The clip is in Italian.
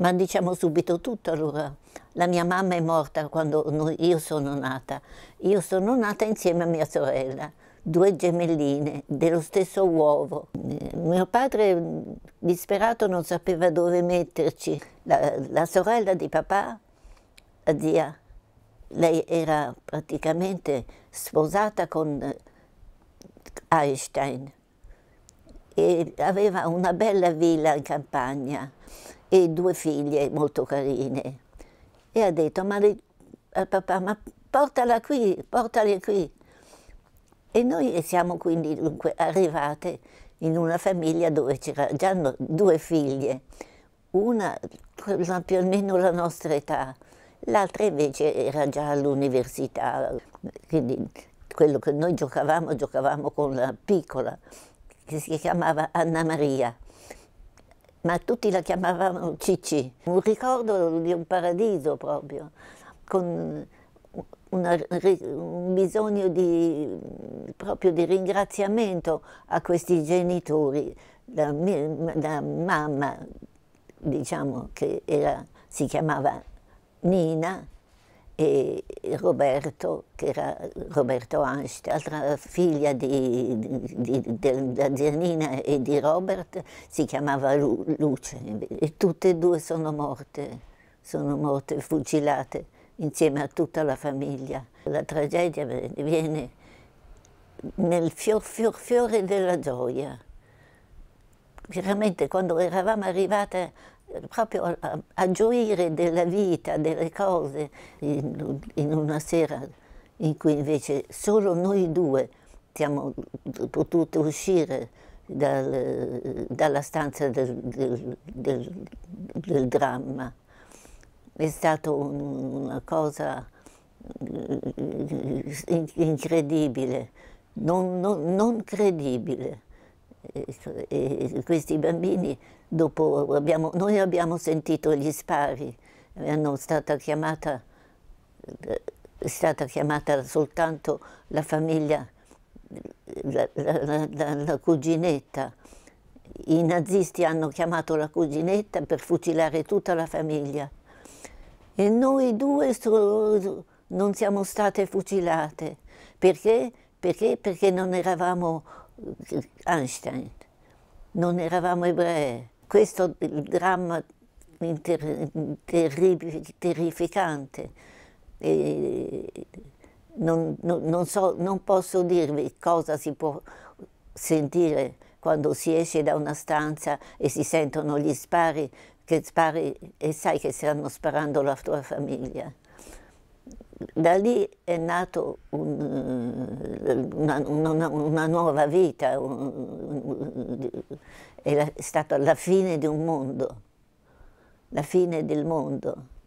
Ma diciamo subito tutto allora. La mia mamma è morta quando io sono nata. Io sono nata insieme a mia sorella, due gemelline dello stesso uovo. Eh, mio padre mm, disperato non sapeva dove metterci. La, la sorella di papà, la zia, lei era praticamente sposata con eh, Einstein e aveva una bella villa in campagna e due figlie molto carine. E ha detto al papà, ma portala qui, portale qui. E noi siamo quindi dunque, arrivate in una famiglia dove c'erano già due figlie, una più o meno la nostra età, l'altra invece era già all'università, quindi quello che noi giocavamo, giocavamo con la piccola, che si chiamava Anna Maria ma tutti la chiamavano Cicci, Un ricordo di un paradiso proprio, con una, un bisogno di, proprio di ringraziamento a questi genitori, la, la mamma, diciamo, che era, si chiamava Nina, e Roberto, che era Roberto Einstein, altra figlia di, di, di, di Giannina e di Robert, si chiamava Lu, Luce e tutte e due sono morte, sono morte fucilate insieme a tutta la famiglia. La tragedia viene nel fior, fior, fiore della gioia. Veramente quando eravamo arrivate proprio a, eh, a, gioire della vita, delle cose, in, in, una sera in cui invece solo noi due siamo potuti uscire dal, dalla stanza del, del, del, del, dramma. È stata un, una cosa eh, incredibile, non, non, non credibile e questi bambini dopo abbiamo, noi abbiamo sentito gli spari, è eh, stata, chiamata, eh, è stata chiamata soltanto la famiglia, la, la, la, la, cuginetta. I nazisti hanno chiamato la cuginetta per fucilare tutta la famiglia e noi due so, non siamo state fucilate. Perché? Perché? Perché non eravamo Einstein, non eravamo ebrei. Questo è il dramma ter ter terrificante. Non, non, non, so, non posso dirvi cosa si può sentire quando si esce da una stanza e si sentono gli spari, che spari e sai che stanno sparando la tua famiglia da lì è nata un, una, una, una, nuova vita, è stata la fine di un mondo, la fine del mondo.